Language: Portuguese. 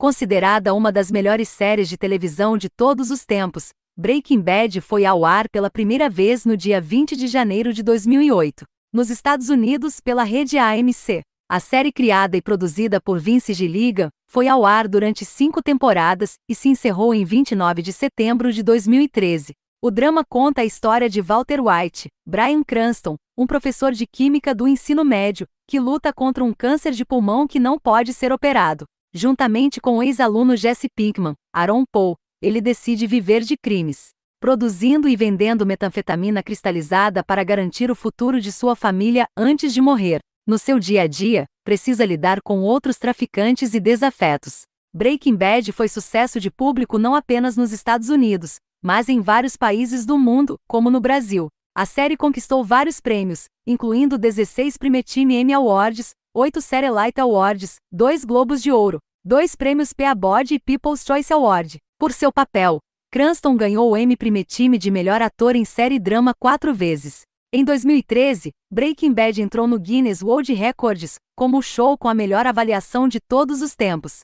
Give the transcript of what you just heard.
Considerada uma das melhores séries de televisão de todos os tempos, Breaking Bad foi ao ar pela primeira vez no dia 20 de janeiro de 2008, nos Estados Unidos pela rede AMC. A série criada e produzida por Vince Gilligan foi ao ar durante cinco temporadas e se encerrou em 29 de setembro de 2013. O drama conta a história de Walter White, Brian Cranston, um professor de química do ensino médio, que luta contra um câncer de pulmão que não pode ser operado. Juntamente com o ex-aluno Jesse Pinkman, Aaron Paul, ele decide viver de crimes, produzindo e vendendo metanfetamina cristalizada para garantir o futuro de sua família antes de morrer. No seu dia a dia, precisa lidar com outros traficantes e desafetos. Breaking Bad foi sucesso de público não apenas nos Estados Unidos, mas em vários países do mundo, como no Brasil. A série conquistou vários prêmios, incluindo 16 Primetime Emmy Awards, 8 Serelite Awards, 2 Globos de Ouro, 2 prêmios PA Board e People's Choice Award. Por seu papel, Cranston ganhou o Emmy Primetime de melhor ator em série drama quatro vezes. Em 2013, Breaking Bad entrou no Guinness World Records como o show com a melhor avaliação de todos os tempos.